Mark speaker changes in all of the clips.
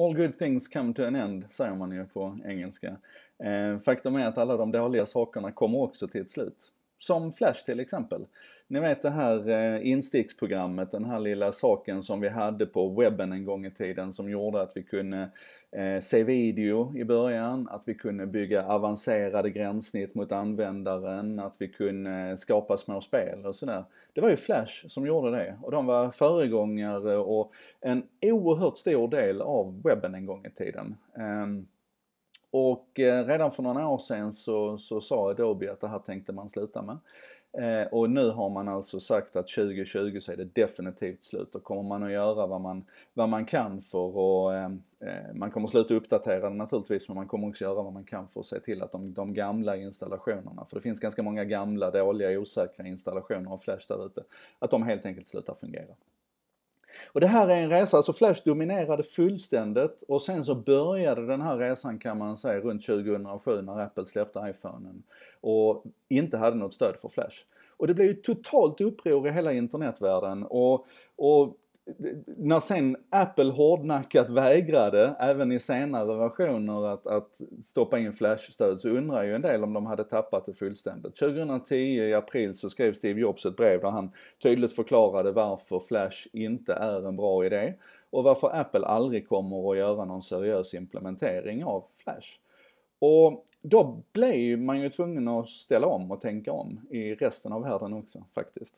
Speaker 1: All good things come to an end, säger man ju på engelska. Eh, faktum är att alla de dåliga sakerna kommer också till ett slut. Som Flash till exempel. Ni vet det här eh, insticksprogrammet, den här lilla saken som vi hade på webben en gång i tiden som gjorde att vi kunde eh, se video i början, att vi kunde bygga avancerade gränssnitt mot användaren, att vi kunde skapa små spel och sådär. Det var ju Flash som gjorde det och de var föregångare och en oerhört stor del av webben en gång i tiden. Ehm, och eh, redan för några år sedan så, så sa Adobe att det här tänkte man sluta med. Eh, och nu har man alltså sagt att 2020 så är det definitivt slut. Då kommer man att göra vad man, vad man kan för och eh, man kommer sluta uppdatera det naturligtvis men man kommer också göra vad man kan för att se till att de, de gamla installationerna, för det finns ganska många gamla, dåliga, osäkra installationer av Flash där ute, att de helt enkelt slutar fungera. Och det här är en resa, alltså Flash dominerade fullständigt och sen så började den här resan kan man säga runt 2007 när Apple släppte iPhonen och inte hade något stöd för Flash. Och det blev ju totalt uppror i hela internetvärlden och, och när sen Apple hårdnackat vägrade, även i senare versioner, att, att stoppa in Flash-stöd så undrar ju en del om de hade tappat det fullständigt. 2010 i april så skrev Steve Jobs ett brev där han tydligt förklarade varför Flash inte är en bra idé och varför Apple aldrig kommer att göra någon seriös implementering av Flash. Och då blev man ju tvungen att ställa om och tänka om i resten av världen också faktiskt.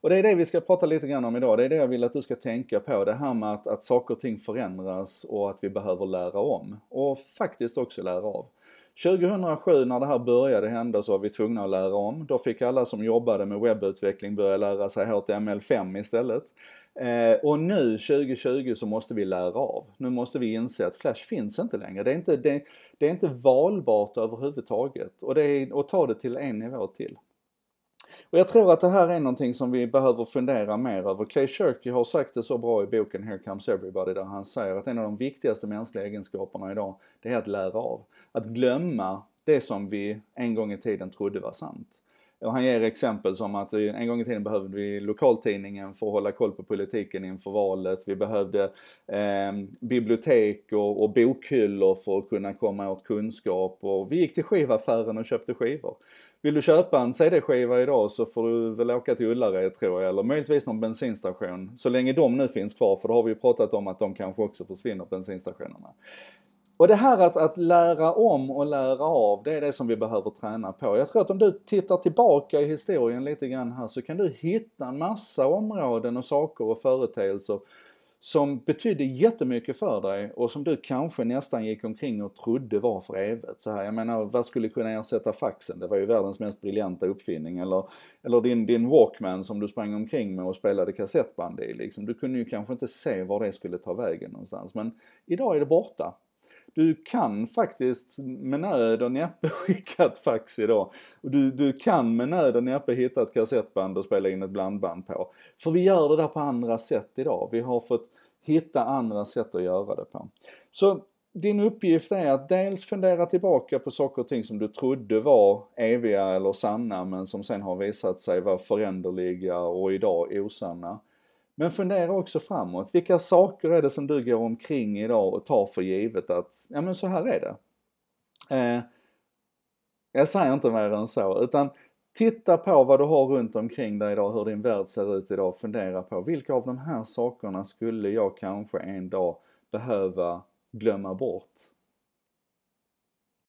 Speaker 1: Och det är det vi ska prata lite grann om idag. Det är det jag vill att du ska tänka på. Det här med att, att saker och ting förändras och att vi behöver lära om. Och faktiskt också lära av. 2007 när det här började hända så var vi tvungna att lära om. Då fick alla som jobbade med webbutveckling börja lära sig HTML5 istället. Eh, och nu 2020 så måste vi lära av. Nu måste vi inse att Flash finns inte längre. Det är inte, det, det är inte valbart överhuvudtaget. Och, det är, och ta det till en nivå till. Och jag tror att det här är någonting som vi behöver fundera mer över. Clay Shirky har sagt det så bra i boken Here comes everybody där han säger att en av de viktigaste mänskliga egenskaperna idag, det är att lära av. Att glömma det som vi en gång i tiden trodde var sant. Och han ger exempel som att en gång i tiden behövde vi lokaltidningen för att hålla koll på politiken inför valet. Vi behövde eh, bibliotek och, och bokhyllor för att kunna komma åt kunskap och vi gick till skivaffären och köpte skivor. Vill du köpa en CD-skiva idag så får du väl åka till Ullared tror jag, eller möjligtvis någon bensinstation. Så länge de nu finns kvar, för då har vi ju pratat om att de kanske också försvinner, bensinstationerna. Och det här att, att lära om och lära av, det är det som vi behöver träna på. Jag tror att om du tittar tillbaka i historien lite grann här så kan du hitta en massa områden och saker och företeelser som betydde jättemycket för dig och som du kanske nästan gick omkring och trodde var för evigt. Så här, jag menar, vad skulle kunna ersätta faxen? Det var ju världens mest briljanta uppfinning. Eller, eller din, din Walkman som du sprang omkring med och spelade kassettband i. Liksom. Du kunde ju kanske inte se var det skulle ta vägen någonstans. Men idag är det borta. Du kan faktiskt med nöd och näppe skicka ett fax idag. Och du, du kan med nöd och näppe hitta ett kassettband och spela in ett blandband på. För vi gör det där på andra sätt idag. Vi har fått hitta andra sätt att göra det på. Så din uppgift är att dels fundera tillbaka på saker och ting som du trodde var eviga eller sanna men som sen har visat sig vara föränderliga och idag osanna. Men fundera också framåt. Vilka saker är det som du går omkring idag och tar för givet att, ja men så här är det. Eh, jag säger inte mer än så, utan titta på vad du har runt omkring dig idag, hur din värld ser ut idag. Fundera på vilka av de här sakerna skulle jag kanske en dag behöva glömma bort